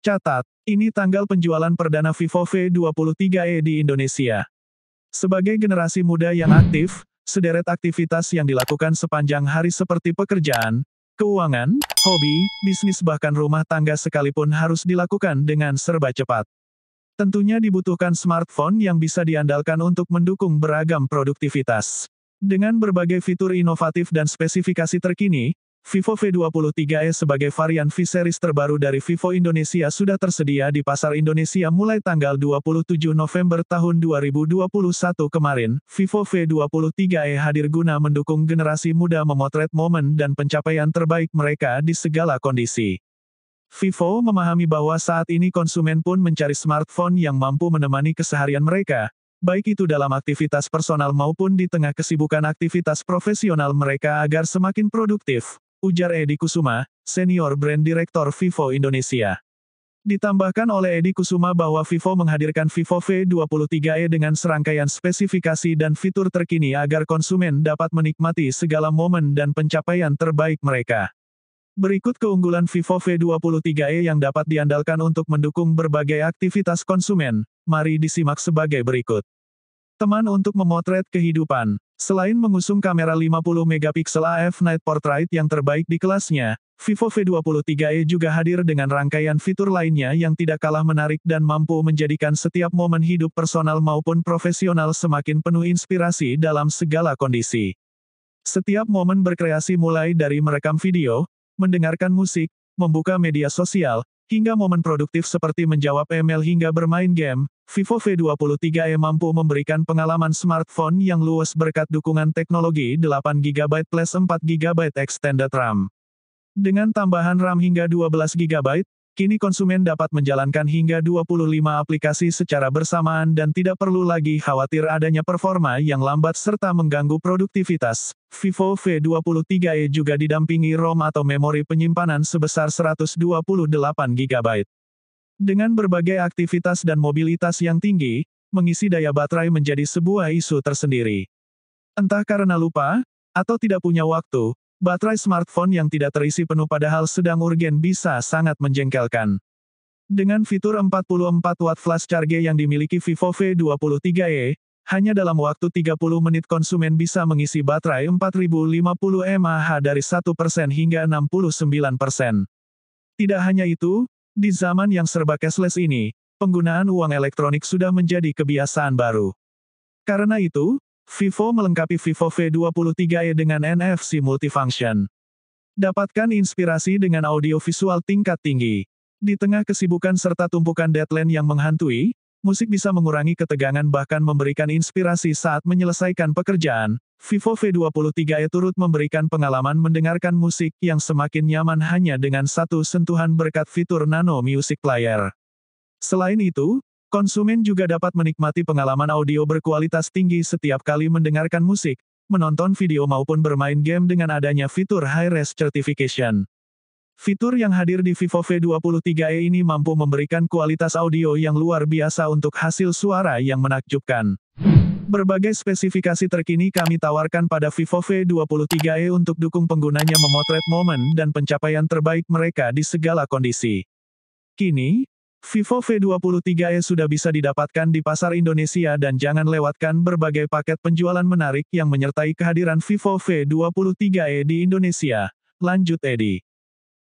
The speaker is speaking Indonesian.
Catat, ini tanggal penjualan perdana Vivo V23e di Indonesia. Sebagai generasi muda yang aktif, sederet aktivitas yang dilakukan sepanjang hari seperti pekerjaan, keuangan, hobi, bisnis bahkan rumah tangga sekalipun harus dilakukan dengan serba cepat. Tentunya dibutuhkan smartphone yang bisa diandalkan untuk mendukung beragam produktivitas. Dengan berbagai fitur inovatif dan spesifikasi terkini, Vivo V23e sebagai varian V-series terbaru dari Vivo Indonesia sudah tersedia di pasar Indonesia mulai tanggal 27 November tahun 2021 kemarin. Vivo V23e hadir guna mendukung generasi muda memotret momen dan pencapaian terbaik mereka di segala kondisi. Vivo memahami bahwa saat ini konsumen pun mencari smartphone yang mampu menemani keseharian mereka, baik itu dalam aktivitas personal maupun di tengah kesibukan aktivitas profesional mereka agar semakin produktif ujar Edi Kusuma, Senior Brand Director Vivo Indonesia. Ditambahkan oleh Edi Kusuma bahwa Vivo menghadirkan Vivo V23e dengan serangkaian spesifikasi dan fitur terkini agar konsumen dapat menikmati segala momen dan pencapaian terbaik mereka. Berikut keunggulan Vivo V23e yang dapat diandalkan untuk mendukung berbagai aktivitas konsumen, mari disimak sebagai berikut. Teman untuk memotret kehidupan. Selain mengusung kamera 50 megapiksel AF Night Portrait yang terbaik di kelasnya, Vivo V23e juga hadir dengan rangkaian fitur lainnya yang tidak kalah menarik dan mampu menjadikan setiap momen hidup personal maupun profesional semakin penuh inspirasi dalam segala kondisi. Setiap momen berkreasi mulai dari merekam video, mendengarkan musik, membuka media sosial, Hingga momen produktif seperti menjawab email hingga bermain game, Vivo V23e mampu memberikan pengalaman smartphone yang luas berkat dukungan teknologi 8GB plus 4GB extended RAM. Dengan tambahan RAM hingga 12GB, Kini konsumen dapat menjalankan hingga 25 aplikasi secara bersamaan dan tidak perlu lagi khawatir adanya performa yang lambat serta mengganggu produktivitas. Vivo V23e juga didampingi ROM atau memori penyimpanan sebesar 128 GB. Dengan berbagai aktivitas dan mobilitas yang tinggi, mengisi daya baterai menjadi sebuah isu tersendiri. Entah karena lupa, atau tidak punya waktu, Baterai smartphone yang tidak terisi penuh padahal sedang urgen bisa sangat menjengkelkan. Dengan fitur 44 watt flash charge yang dimiliki Vivo V23e, hanya dalam waktu 30 menit konsumen bisa mengisi baterai 4050 mAh dari 1% hingga 69%. Tidak hanya itu, di zaman yang serba cashless ini, penggunaan uang elektronik sudah menjadi kebiasaan baru. Karena itu, Vivo melengkapi Vivo V23e dengan NFC multifunction. Dapatkan inspirasi dengan audiovisual tingkat tinggi. Di tengah kesibukan serta tumpukan deadline yang menghantui, musik bisa mengurangi ketegangan bahkan memberikan inspirasi saat menyelesaikan pekerjaan. Vivo V23e turut memberikan pengalaman mendengarkan musik yang semakin nyaman hanya dengan satu sentuhan berkat fitur Nano Music Player. Selain itu, Konsumen juga dapat menikmati pengalaman audio berkualitas tinggi setiap kali mendengarkan musik, menonton video maupun bermain game dengan adanya fitur High-Res Certification. Fitur yang hadir di Vivo V23e ini mampu memberikan kualitas audio yang luar biasa untuk hasil suara yang menakjubkan. Berbagai spesifikasi terkini kami tawarkan pada Vivo V23e untuk dukung penggunanya memotret momen dan pencapaian terbaik mereka di segala kondisi. Kini, Vivo V23e sudah bisa didapatkan di pasar Indonesia dan jangan lewatkan berbagai paket penjualan menarik yang menyertai kehadiran Vivo V23e di Indonesia. Lanjut Edi.